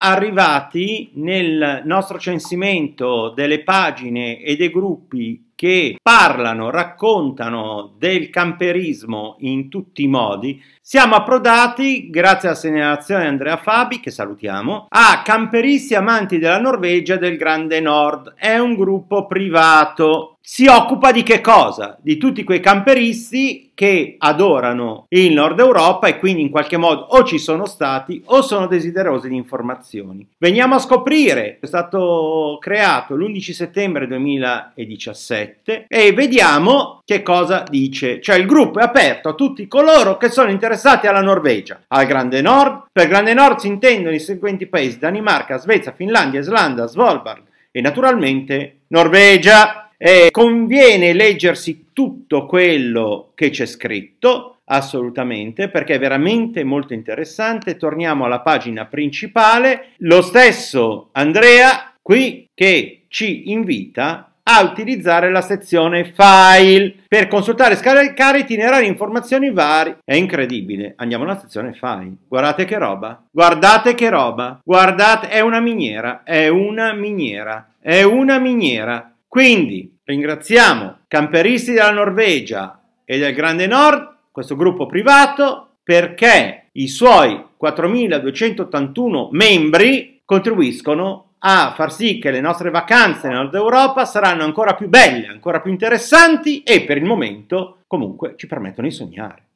arrivati nel nostro censimento delle pagine e dei gruppi che parlano, raccontano del camperismo in tutti i modi. Siamo approdati, grazie alla segnalazione di Andrea Fabi, che salutiamo, a Camperisti Amanti della Norvegia e del Grande Nord. È un gruppo privato si occupa di che cosa? Di tutti quei camperisti che adorano il Nord Europa e quindi in qualche modo o ci sono stati o sono desiderosi di informazioni. Veniamo a scoprire, è stato creato l'11 settembre 2017 7 e vediamo che cosa dice. Cioè il gruppo è aperto a tutti coloro che sono interessati alla Norvegia, al Grande Nord. Per Grande Nord si intendono i seguenti paesi: Danimarca, Svezia, Finlandia, Islanda, Svalbard e naturalmente Norvegia. E conviene leggersi tutto quello che c'è scritto, assolutamente, perché è veramente molto interessante. Torniamo alla pagina principale. Lo stesso Andrea qui che ci invita a utilizzare la sezione File per consultare, scaricare itinerari, informazioni vari. È incredibile. Andiamo alla sezione File. Guardate che roba. Guardate che roba. Guardate, è una miniera. È una miniera. È una miniera. Quindi ringraziamo Camperisti della Norvegia e del Grande Nord, questo gruppo privato, perché i suoi 4.281 membri contribuiscono a far sì che le nostre vacanze nel Nord Europa saranno ancora più belle, ancora più interessanti e per il momento comunque ci permettono di sognare.